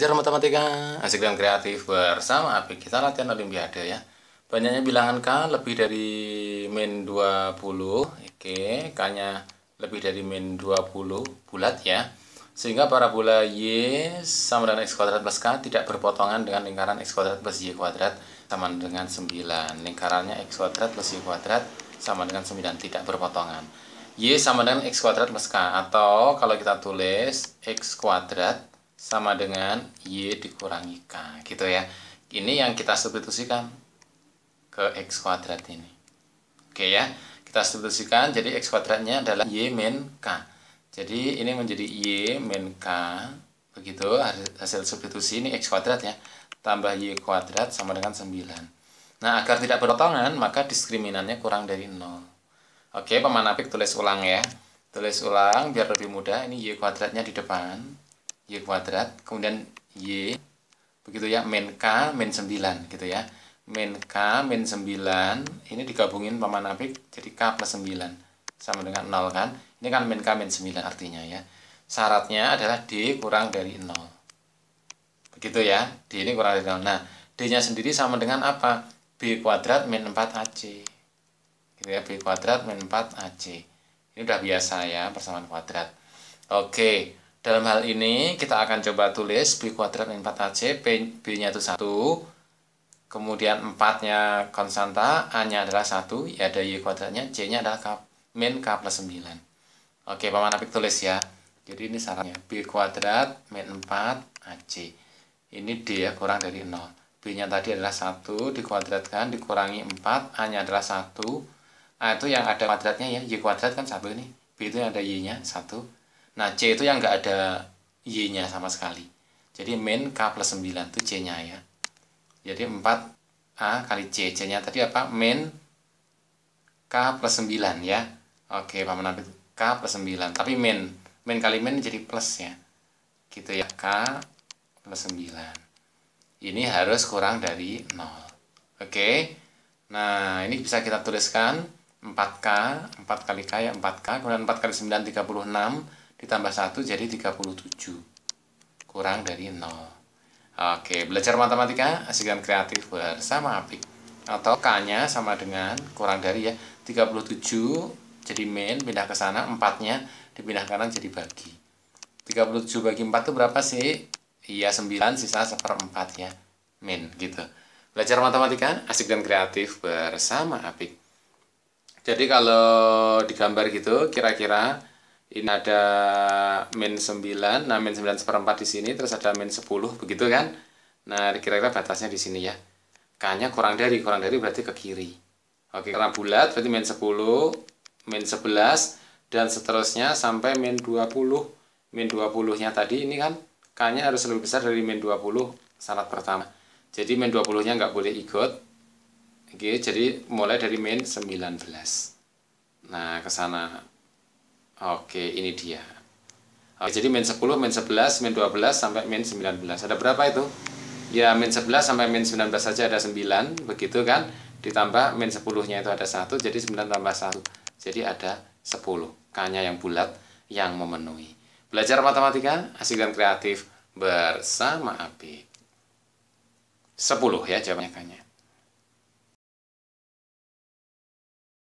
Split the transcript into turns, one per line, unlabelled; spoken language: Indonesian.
Belajar matematika, asik dan kreatif bersama tapi Kita latihan olimpiade ya. Banyaknya bilangan K lebih dari min 20. Oke, K-nya lebih dari min 20 bulat ya. Sehingga parabola Y sama dengan X kuadrat plus K tidak berpotongan dengan lingkaran X kuadrat plus Y kuadrat sama dengan 9. Lingkarannya X kuadrat plus Y kuadrat sama dengan 9, tidak berpotongan. Y sama dengan X kuadrat plus K atau kalau kita tulis X kuadrat sama dengan Y dikurangi K gitu ya ini yang kita substitusikan ke X kuadrat ini oke ya kita substitusikan jadi X kuadratnya adalah Y min K jadi ini menjadi Y min K begitu hasil substitusi ini X kuadrat ya tambah Y kuadrat sama dengan 9 nah agar tidak berotongan maka diskriminannya kurang dari 0 oke paman apik tulis ulang ya tulis ulang biar lebih mudah ini Y kuadratnya di depan Y kuadrat, kemudian Y, begitu ya, min K, min 9 gitu ya. Min K, min 9, ini digabungin paman apik jadi K plus 9, sama dengan 0 kan. Ini kan min K, min 9 artinya ya. Syaratnya adalah D kurang dari 0. Begitu ya, D ini kurang dari 0. Nah, D-nya sendiri sama dengan apa? B kuadrat min 4AC. Gitu ya, B kuadrat min 4AC. Ini udah biasa ya, persamaan kuadrat. Oke, dalam hal ini kita akan coba tulis B kuadrat 4AC, B-nya itu 1, kemudian 4-nya konstanta, A-nya adalah 1, ya ada Y kuadratnya, C-nya adalah K, min K plus 9. Oke, Paman Apik tulis ya. Jadi ini sarannya, B kuadrat min 4 AC. Ini D ya, kurang dari 0. B-nya tadi adalah 1, dikuadratkan, dikurangi 4, A-nya adalah 1. A itu yang ada kuadratnya ya, Y kuadrat kan 1 ini. B itu yang ada Y-nya, 1 Nah, C itu yang nggak ada Y-nya sama sekali. Jadi min K plus 9 itu C-nya ya. Jadi 4A kali C. C-nya tadi apa? Min K plus 9 ya. Oke, Pak Menampil. K plus 9. Tapi min. Min kali min jadi plus ya. Gitu ya. K plus 9. Ini harus kurang dari 0. Oke. Nah, ini bisa kita tuliskan 4K. 4 kali K ya 4K. Kemudian 4 kali 9, 36. 36 ditambah 1 jadi 37 kurang dari 0 Oke, belajar matematika asikan kreatif bersama Apik atau K-nya sama dengan kurang dari ya 37 jadi min pindah ke sana 4-nya dipindah kanan jadi bagi 37 bagi 4 itu berapa sih? Iya 9 sisa ya min gitu Belajar matematika asik dan kreatif bersama Apik Jadi kalau digambar gitu kira-kira ini ada min 9 nah min 9 seperempat di sini terus ada min 10 begitu kan nah kira-kira batasnya di sini ya k-nya kurang dari kurang dari berarti ke kiri oke karena bulat berarti min 10 min 11 dan seterusnya sampai min 20 min 20 nya tadi ini kan k-nya harus lebih besar dari min 20 syarat pertama jadi min 20 nya nggak boleh ikut Oke, jadi mulai dari min 19. Nah, ke sana. Oke, ini dia. Oke, jadi min 10, min 11, min 12, sampai min 19. Ada berapa itu? Ya, min 11 sampai min 19 saja ada 9, begitu kan? Ditambah min 10-nya itu ada 1, jadi 9 tambah 1. Jadi ada 10. K-nya yang bulat, yang memenuhi. Belajar matematika, asik dan kreatif bersama api. 10 ya jawabannya kayaknya.